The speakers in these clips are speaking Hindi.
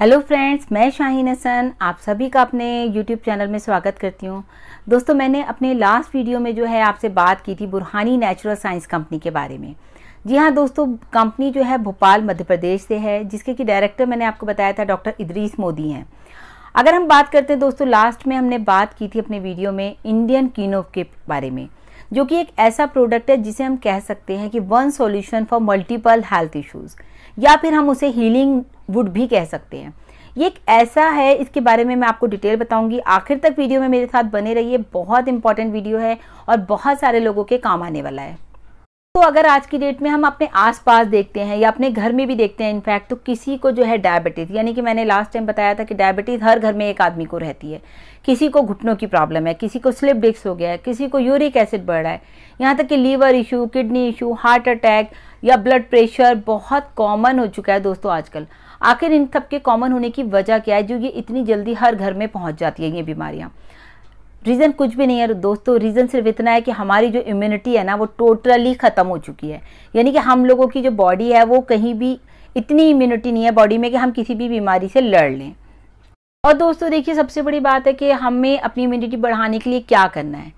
हेलो फ्रेंड्स मैं शाहीन हसन आप सभी का अपने यूट्यूब चैनल में स्वागत करती हूँ दोस्तों मैंने अपने लास्ट वीडियो में जो है आपसे बात की थी बुरहानी नेचुरल साइंस कंपनी के बारे में जी हाँ दोस्तों कंपनी जो है भोपाल मध्य प्रदेश से है जिसके कि डायरेक्टर मैंने आपको बताया था डॉक्टर इद्रीस मोदी हैं अगर हम बात करते हैं दोस्तों लास्ट में हमने बात की थी अपने वीडियो में इंडियन कीनो के बारे में जो कि एक ऐसा प्रोडक्ट है जिसे हम कह सकते हैं कि one solution for multiple health issues या फिर हम उसे हीलिंग वुड भी कह सकते हैं ये एक ऐसा है इसके बारे में मैं आपको डिटेल बताऊंगी आखिर तक वीडियो में मेरे साथ बने रहिए बहुत इंपॉर्टेंट वीडियो है और बहुत सारे लोगों के काम आने वाला है तो अगर आज की डेट में हम अपने आसपास देखते हैं या अपने घर में भी देखते हैं इनफैक्ट तो किसी को जो है डायबिटीज़ यानी कि मैंने लास्ट टाइम बताया था कि डायबिटीज़ हर घर में एक आदमी को रहती है किसी को घुटनों की प्रॉब्लम है किसी को स्लिप डिस्क हो गया है किसी को यूरिक एसिड बढ़ रहा है यहाँ तक कि liver issue kidney issue heart attack या ब्लड प्रेशर बहुत कॉमन हो चुका है दोस्तों आजकल आखिर इन सब के कॉमन होने की वजह क्या है जो ये इतनी जल्दी हर घर में पहुँच जाती है ये बीमारियाँ रीज़न कुछ भी नहीं है दोस्तों रीज़न सिर्फ इतना है कि हमारी जो इम्यूनिटी है ना वो टोटली ख़त्म हो चुकी है यानी कि हम लोगों की जो बॉडी है वो कहीं भी इतनी इम्यूनिटी नहीं है बॉडी में कि हम किसी भी बीमारी से लड़ लें और दोस्तों देखिए सबसे बड़ी बात है कि हमें अपनी इम्यूनिटी बढ़ाने के लिए क्या करना है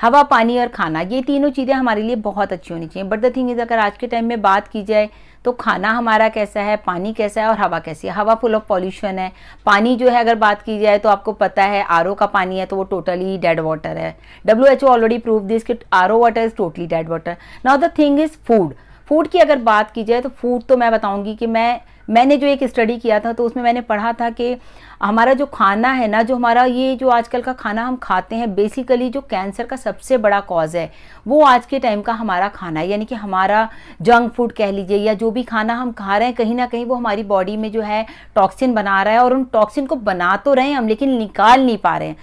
हवा पानी और खाना ये तीनों चीज़ें हमारे लिए बहुत अच्छी होनी चाहिए बट द थिंग इज़ अगर आज के टाइम में बात की जाए तो खाना हमारा कैसा है पानी कैसा है और हवा कैसी है हवा फुल ऑफ पॉल्यूशन है पानी जो है अगर बात की जाए तो आपको पता है आर का पानी है तो वो टोटली डेड वाटर है W H O already prove this कि R O water is totally dead water now the thing is food food की अगर बात की जाए तो फूड तो मैं बताऊंगी कि मैं मैंने जो एक स्टडी किया था तो उसमें मैंने पढ़ा था कि हमारा जो खाना है ना जो हमारा ये जो आजकल का खाना हम खाते हैं बेसिकली जो कैंसर का सबसे बड़ा कॉज है वो आज के टाइम का हमारा खाना है यानी कि हमारा जंक फूड कह लीजिए या जो भी खाना हम खा रहे हैं कहीं ना कहीं वो हमारी बॉडी में जो है टॉक्सिन बना रहा है और उन टॉक्सिन को बना तो रहे हैं हम लेकिन निकाल नहीं पा रहे हैं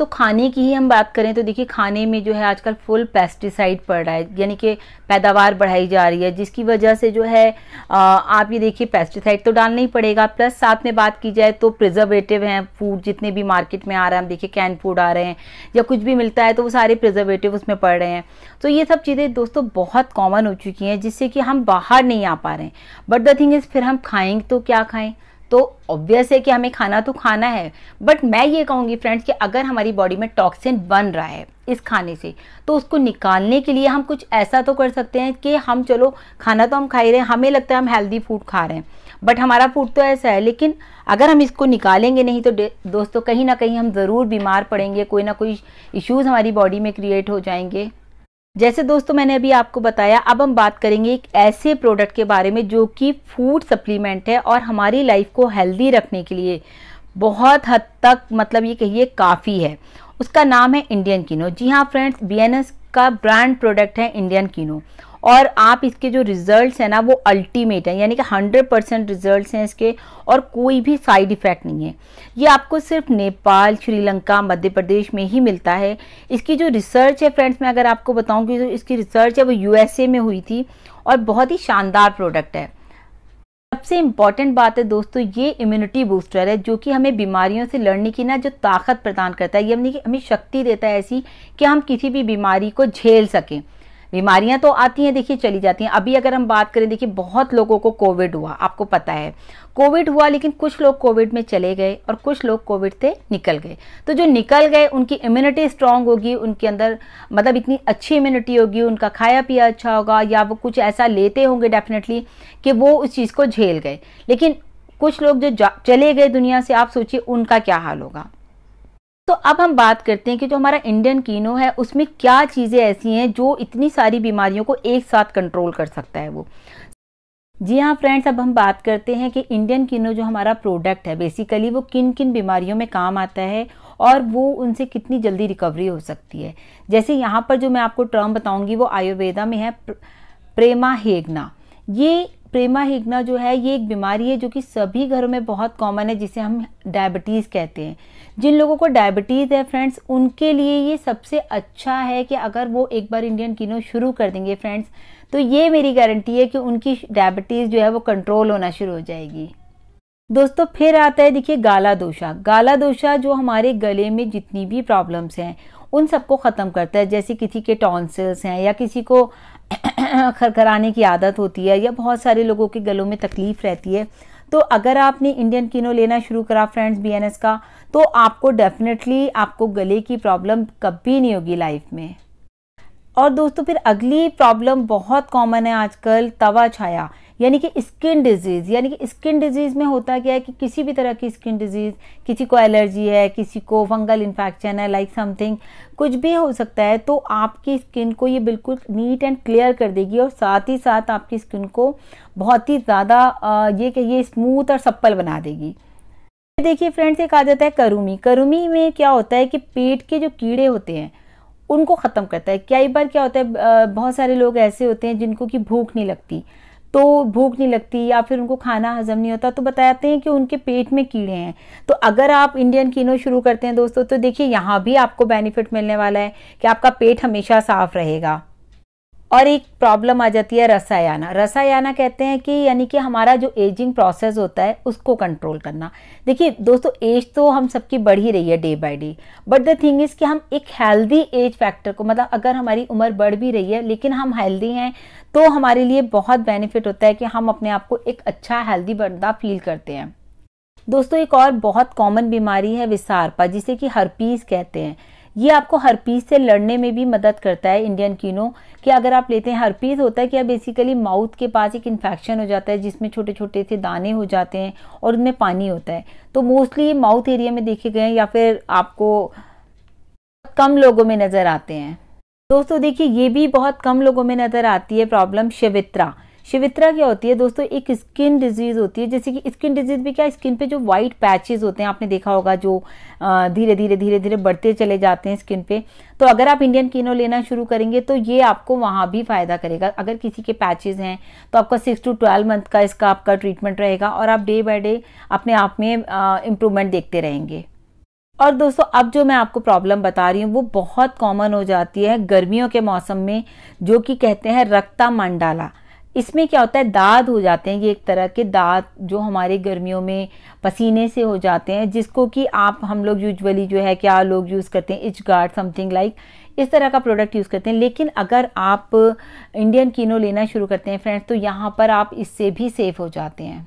तो खाने की ही हम बात करें तो देखिए खाने में जो है आजकल फुल पेस्टिसाइड पड़ रहा है यानी कि पैदावार बढ़ाई जा रही है जिसकी वजह से जो है आप ये देखिए पेस्टिसाइड तो डालना ही पड़ेगा प्लस साथ में बात की जाए तो प्रिजर्वेटिव हैं फूड जितने भी मार्केट में आ रहे हैं हम देखिए कैन फूड आ रहे हैं या कुछ भी मिलता है तो वो सारे प्रिजर्वेटिव उसमें पड़ रहे हैं तो ये सब चीज़ें दोस्तों बहुत कॉमन हो चुकी हैं जिससे कि हम बाहर नहीं आ पा रहे हैं बट द थिंग इज़ फिर हम खाएँगे तो क्या खाएँ तो ऑब्वियस है कि हमें खाना तो खाना है बट मैं ये कहूँगी फ्रेंड्स कि अगर हमारी बॉडी में टॉक्सिन बन रहा है इस खाने से तो उसको निकालने के लिए हम कुछ ऐसा तो कर सकते हैं कि हम चलो खाना तो हम खा ही रहे हैं हमें लगता है हम हेल्दी फूड खा रहे हैं बट हमारा फूड तो ऐसा है लेकिन अगर हम इसको निकालेंगे नहीं तो दोस्तों कहीं ना कहीं हम ज़रूर बीमार पड़ेंगे कोई ना कोई इश्यूज़ हमारी बॉडी में क्रिएट हो जाएंगे जैसे दोस्तों मैंने अभी आपको बताया अब हम बात करेंगे एक ऐसे प्रोडक्ट के बारे में जो कि फूड सप्लीमेंट है और हमारी लाइफ को हेल्दी रखने के लिए बहुत हद तक मतलब ये कहिए काफ़ी है उसका नाम है इंडियन कीनो जी हाँ फ्रेंड्स बी का ब्रांड प्रोडक्ट है इंडियन कीनो और आप इसके जो रिजल्ट्स हैं ना वो अल्टीमेट हैं यानी कि 100 परसेंट रिजल्ट हैं इसके और कोई भी साइड इफ़ेक्ट नहीं है ये आपको सिर्फ नेपाल श्रीलंका मध्य प्रदेश में ही मिलता है इसकी जो रिसर्च है फ्रेंड्स मैं अगर आपको बताऊं कि जो इसकी रिसर्च है वो यूएसए में हुई थी और बहुत ही शानदार प्रोडक्ट है सबसे इम्पॉर्टेंट बात है दोस्तों ये इम्यूनिटी बूस्टर है जो कि हमें बीमारियों से लड़ने की ना जो ताकत प्रदान करता है ये कि हमें शक्ति देता है ऐसी कि हम किसी भी बीमारी को झेल सकें बीमारियां तो आती हैं देखिए चली जाती हैं अभी अगर हम बात करें देखिए बहुत लोगों को कोविड हुआ आपको पता है कोविड हुआ लेकिन कुछ लोग कोविड में चले गए और कुछ लोग कोविड से निकल गए तो जो निकल गए उनकी इम्यूनिटी स्ट्रांग होगी उनके अंदर मतलब इतनी अच्छी इम्यूनिटी होगी उनका खाया पिया अच्छा होगा या वो कुछ ऐसा लेते होंगे डेफिनेटली कि वो उस चीज़ को झेल गए लेकिन कुछ लोग जो चले गए दुनिया से आप सोचिए उनका क्या हाल होगा तो अब हम बात करते हैं कि जो हमारा इंडियन कीनो है उसमें क्या चीज़ें ऐसी हैं जो इतनी सारी बीमारियों को एक साथ कंट्रोल कर सकता है वो जी हाँ फ्रेंड्स अब हम बात करते हैं कि इंडियन किनो जो हमारा प्रोडक्ट है बेसिकली वो किन किन बीमारियों में काम आता है और वो उनसे कितनी जल्दी रिकवरी हो सकती है जैसे यहाँ पर जो मैं आपको टर्म बताऊँगी वो आयुर्वेदा में है प्रेमा हेगना ये प्रेमा हिग्ना जो है ये एक बीमारी है जो कि सभी घरों में बहुत कॉमन है जिसे हम डायबिटीज़ कहते हैं जिन लोगों को डायबिटीज़ है फ्रेंड्स उनके लिए ये सबसे अच्छा है कि अगर वो एक बार इंडियन किनो शुरू कर देंगे फ्रेंड्स तो ये मेरी गारंटी है कि उनकी डायबिटीज़ जो है वो कंट्रोल होना शुरू हो जाएगी दोस्तों फिर आता है देखिए गाला दोषा गाला दोषा जो हमारे गले में जितनी भी प्रॉब्लम्स हैं उन सबको ख़त्म करता है जैसे किसी के टॉन्सल्स हैं या किसी को खरखराने की आदत होती है या बहुत सारे लोगों के गलों में तकलीफ रहती है तो अगर आपने इंडियन किनो लेना शुरू करा फ्रेंड्स बी का तो आपको डेफिनेटली आपको गले की प्रॉब्लम कभी नहीं होगी लाइफ में और दोस्तों फिर अगली प्रॉब्लम बहुत कॉमन है आजकल तवा छाया यानी कि स्किन डिजीज़ यानी कि स्किन डिजीज़ में होता क्या है कि किसी भी तरह की स्किन डिजीज़ किसी को एलर्जी है किसी को फंगल इन्फेक्शन है लाइक समथिंग कुछ भी हो सकता है तो आपकी स्किन को ये बिल्कुल नीट एंड क्लियर कर देगी और साथ ही साथ आपकी स्किन को बहुत ही ज़्यादा ये कहिए स्मूथ और सप्पल बना देगी देखिए फ्रेंड्स एक आ जाता है करूमी करूमी में क्या होता है कि पेट के जो कीड़े होते हैं उनको ख़त्म करता है कई बार क्या होता है बहुत सारे लोग ऐसे होते हैं जिनको कि भूख नहीं लगती तो भूख नहीं लगती या फिर उनको खाना हजम नहीं होता तो बताते हैं कि उनके पेट में कीड़े हैं तो अगर आप इंडियन कीनो शुरू करते हैं दोस्तों तो देखिए यहाँ भी आपको बेनिफिट मिलने वाला है कि आपका पेट हमेशा साफ रहेगा और एक प्रॉब्लम आ जाती है रसायाना रसायाना कहते हैं कि यानी कि हमारा जो एजिंग प्रोसेस होता है उसको कंट्रोल करना देखिए दोस्तों एज तो हम सबकी बढ़ ही रही है day by day but the thing is कि हम एक हेल्दी एज फैक्टर को मतलब अगर हमारी उम्र बढ़ भी रही है लेकिन हम हेल्दी हैं तो हमारे लिए बहुत बेनिफिट होता है कि हम अपने आप को एक अच्छा हेल्दी बंदा फील करते हैं दोस्तों एक और बहुत कॉमन बीमारी है विसारपा जिसे कि हरपीज कहते हैं ये आपको हरपीस से लड़ने में भी मदद करता है इंडियन कीनो कि अगर आप लेते हैं हरपीस होता है कि बेसिकली माउथ के पास एक इन्फेक्शन हो जाता है जिसमें छोटे छोटे से दाने हो जाते हैं और उनमें पानी होता है तो मोस्टली ये माउथ एरिया में देखे गए हैं या फिर आपको कम लोगों में नज़र आते हैं दोस्तों देखिए ये भी बहुत कम लोगों में नज़र आती है प्रॉब्लम शिवित्रा शिवित्रा क्या होती है दोस्तों एक स्किन डिजीज होती है जैसे कि स्किन डिजीज भी क्या स्किन पे जो वाइट पैचेस होते हैं आपने देखा होगा जो धीरे धीरे धीरे धीरे बढ़ते चले जाते हैं स्किन पे तो अगर आप इंडियन कीनो लेना शुरू करेंगे तो ये आपको वहाँ भी फायदा करेगा अगर किसी के पैचेज हैं तो आपका सिक्स टू ट्वेल्व मंथ का इसका आपका ट्रीटमेंट रहेगा और आप डे बाय डे अपने आप में इम्प्रूवमेंट देखते रहेंगे और दोस्तों अब जो मैं आपको प्रॉब्लम बता रही हूँ वो बहुत कॉमन हो जाती है गर्मियों के मौसम में जो कि कहते हैं रक्ता मंडाला इसमें क्या होता है दाद हो जाते हैं ये एक तरह के दाद जो हमारे गर्मियों में पसीने से हो जाते हैं जिसको कि आप हम लोग यूजुअली जो है क्या लोग यूज़ करते हैं इच गार्ड समथिंग लाइक इस तरह का प्रोडक्ट यूज़ करते हैं लेकिन अगर आप इंडियन कीनो लेना शुरू करते हैं फ्रेंड्स तो यहाँ पर आप इससे भी सेफ हो जाते हैं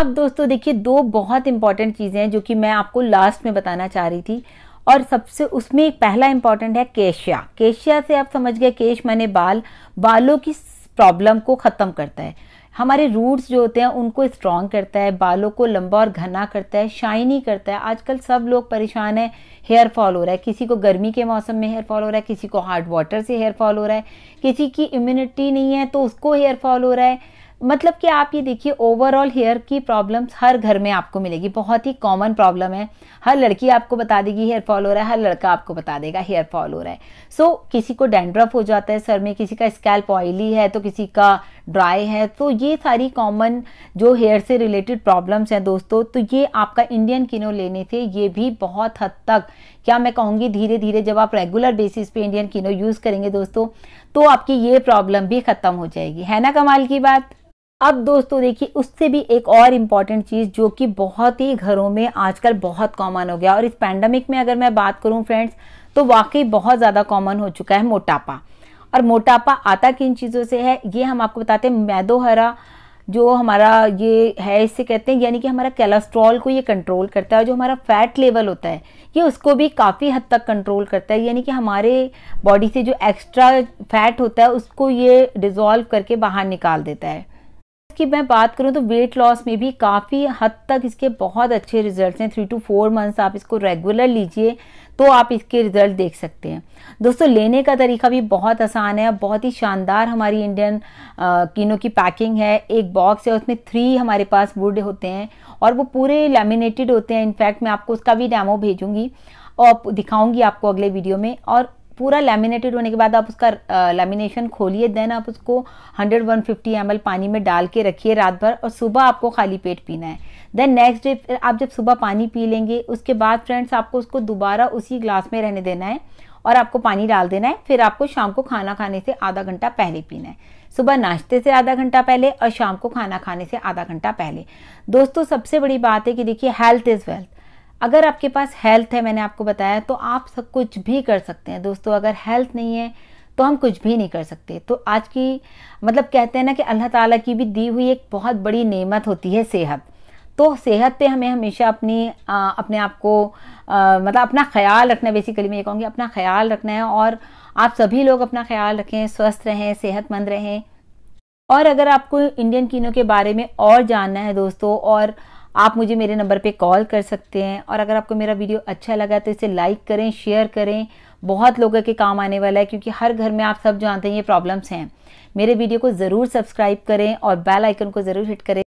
अब दोस्तों देखिए दो बहुत इंपॉर्टेंट चीज़ें हैं जो कि मैं आपको लास्ट में बताना चाह रही थी और सबसे उसमें एक पहला इंपॉर्टेंट है केशिया केशिया से आप समझ गए केश माने बाल बालों की प्रॉब्लम को ख़त्म करता है हमारे रूट्स जो होते हैं उनको स्ट्रॉन्ग करता है बालों को लंबा और घना करता है शाइनी करता है आजकल सब लोग परेशान है हेयर फॉल हो रहा है किसी को गर्मी के मौसम में हेयर फॉल हो रहा है किसी को हार्ड वाटर से हेयर फॉल हो रहा है किसी की इम्यूनिटी नहीं है तो उसको हेयर फॉल हो रहा है मतलब कि आप ये देखिए ओवरऑल हेयर की प्रॉब्लम्स हर घर में आपको मिलेगी बहुत ही कॉमन प्रॉब्लम है हर लड़की आपको बता देगी हेयर फॉल हो रहा है हर लड़का आपको बता देगा हेयर फॉल हो रहा है सो so, किसी को डेंड्रफ हो जाता है सर में किसी का स्कैल्प ऑयली है तो किसी का ड्राई है तो ये सारी कॉमन जो हेयर से रिलेटेड प्रॉब्लम्स हैं दोस्तों तो ये आपका इंडियन किनो लेने से ये भी बहुत हद तक क्या मैं कहूँगी धीरे धीरे जब आप रेगुलर बेसिस पे इंडियन किनो यूज़ करेंगे दोस्तों तो आपकी ये प्रॉब्लम भी ख़त्म हो जाएगी है ना कमाल की बात अब दोस्तों देखिए उससे भी एक और इम्पॉर्टेंट चीज़ जो कि बहुत ही घरों में आजकल बहुत कॉमन हो गया और इस पैंडमिक में अगर मैं बात करूँ फ्रेंड्स तो वाकई बहुत ज़्यादा कॉमन हो चुका है मोटापा और मोटापा आता किन चीज़ों से है ये हम आपको बताते हैं मैदोहरा जो हमारा ये है इससे कहते हैं यानी कि हमारा कैलेस्ट्रॉल को ये कंट्रोल करता है और जो हमारा फैट लेवल होता है ये उसको भी काफ़ी हद तक कंट्रोल करता है यानी कि हमारे बॉडी से जो एक्स्ट्रा फैट होता है उसको ये डिज़ोल्व करके बाहर निकाल देता है की मैं बात करूँ तो वेट लॉस में भी काफ़ी हद तक इसके बहुत अच्छे रिजल्ट्स हैं थ्री टू फोर मंथ्स आप इसको रेगुलर लीजिए तो आप इसके रिजल्ट देख सकते हैं दोस्तों लेने का तरीका भी बहुत आसान है बहुत ही शानदार हमारी इंडियन कीनो की पैकिंग है एक बॉक्स है उसमें थ्री हमारे पास वुड होते हैं और वो पूरे लेमिनेटेड होते हैं इनफैक्ट मैं आपको उसका भी डैमो भेजूंगी और दिखाऊंगी आपको अगले वीडियो में और पूरा लैमिनेटेड होने के बाद आप उसका लैमिनेशन खोलिए देन आप उसको 100 150 ml पानी में डाल के रखिए रात भर और सुबह आपको खाली पेट पीना है देन नेक्स्ट डे आप जब सुबह पानी पी लेंगे उसके बाद फ्रेंड्स आपको उसको दोबारा उसी ग्लास में रहने देना है और आपको पानी डाल देना है फिर आपको शाम को खाना खाने से आधा घंटा पहले पीना है सुबह नाश्ते से आधा घंटा पहले और शाम को खाना खाने से आधा घंटा पहले दोस्तों सबसे बड़ी बात है कि देखिए हेल्थ इज़ वेल्थ अगर आपके पास हेल्थ है मैंने आपको बताया तो आप सब कुछ भी कर सकते हैं दोस्तों अगर हेल्थ नहीं है तो हम कुछ भी नहीं कर सकते तो आज की मतलब कहते हैं ना कि अल्लाह ताला की भी दी हुई एक बहुत बड़ी नेमत होती है सेहत तो सेहत पे हमें हमेशा अपनी आ, अपने आप को मतलब अपना ख्याल रखना है बेसिकली मैं ये कहूँगी अपना ख्याल रखना है और आप सभी लोग अपना ख्याल रखें स्वस्थ रहें सेहतमंद रहें और अगर आपको इंडियन कीनों के बारे में और जानना है दोस्तों और आप मुझे मेरे नंबर पे कॉल कर सकते हैं और अगर आपको मेरा वीडियो अच्छा लगा तो इसे लाइक करें शेयर करें बहुत लोगों के काम आने वाला है क्योंकि हर घर में आप सब जानते हैं ये प्रॉब्लम्स हैं मेरे वीडियो को ज़रूर सब्सक्राइब करें और बेल आइकन को ज़रूर हिट करें